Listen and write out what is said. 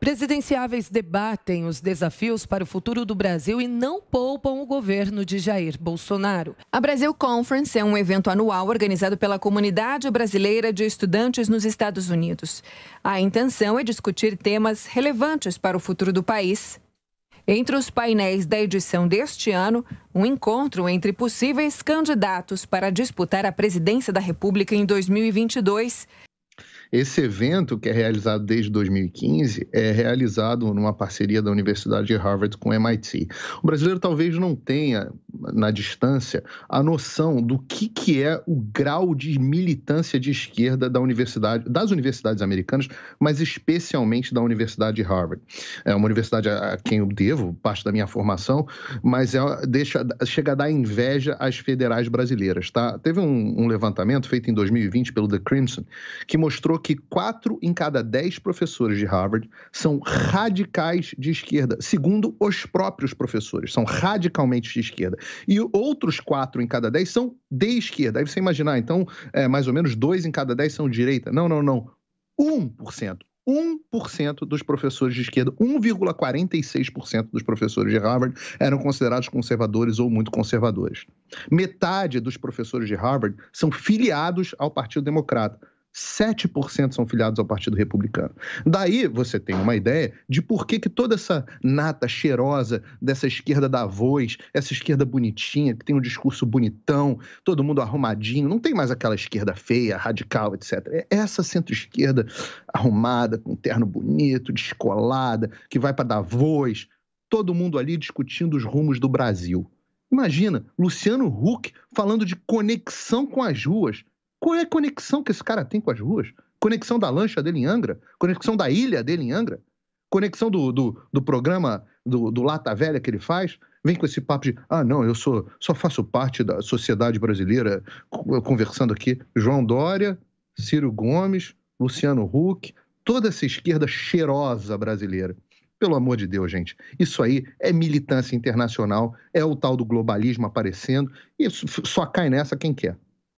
Presidenciáveis debatem os desafios para o futuro do Brasil e não poupam o governo de Jair Bolsonaro. A Brasil Conference é um evento anual organizado pela comunidade brasileira de estudantes nos Estados Unidos. A intenção é discutir temas relevantes para o futuro do país. Entre os painéis da edição deste ano, um encontro entre possíveis candidatos para disputar a presidência da República em 2022. Esse evento, que é realizado desde 2015, é realizado numa parceria da Universidade de Harvard com o MIT. O brasileiro talvez não tenha na distância, a noção do que, que é o grau de militância de esquerda da universidade, das universidades americanas, mas especialmente da Universidade de Harvard. É uma universidade a quem eu devo parte da minha formação, mas é, deixa, chega a dar inveja às federais brasileiras. Tá? Teve um, um levantamento feito em 2020 pelo The Crimson que mostrou que quatro em cada dez professores de Harvard são radicais de esquerda, segundo os próprios professores, são radicalmente de esquerda. E outros quatro em cada dez são de esquerda. Aí você imaginar, então, é, mais ou menos dois em cada dez são direita. Não, não, não. 1%. 1% dos professores de esquerda, 1,46% dos professores de Harvard eram considerados conservadores ou muito conservadores. Metade dos professores de Harvard são filiados ao Partido Democrata. 7% são filiados ao Partido Republicano. Daí você tem uma ideia de por que, que toda essa nata cheirosa dessa esquerda da voz, essa esquerda bonitinha, que tem um discurso bonitão, todo mundo arrumadinho, não tem mais aquela esquerda feia, radical, etc. É essa centro-esquerda arrumada, com terno bonito, descolada, que vai para dar voz, todo mundo ali discutindo os rumos do Brasil. Imagina, Luciano Huck falando de conexão com as ruas. Qual é a conexão que esse cara tem com as ruas? Conexão da lancha dele em Angra? Conexão da ilha dele em Angra? Conexão do, do, do programa do, do Lata Velha que ele faz? Vem com esse papo de, ah, não, eu sou, só faço parte da sociedade brasileira, conversando aqui. João Dória, Ciro Gomes, Luciano Huck, toda essa esquerda cheirosa brasileira. Pelo amor de Deus, gente. Isso aí é militância internacional, é o tal do globalismo aparecendo e só cai nessa quem quer.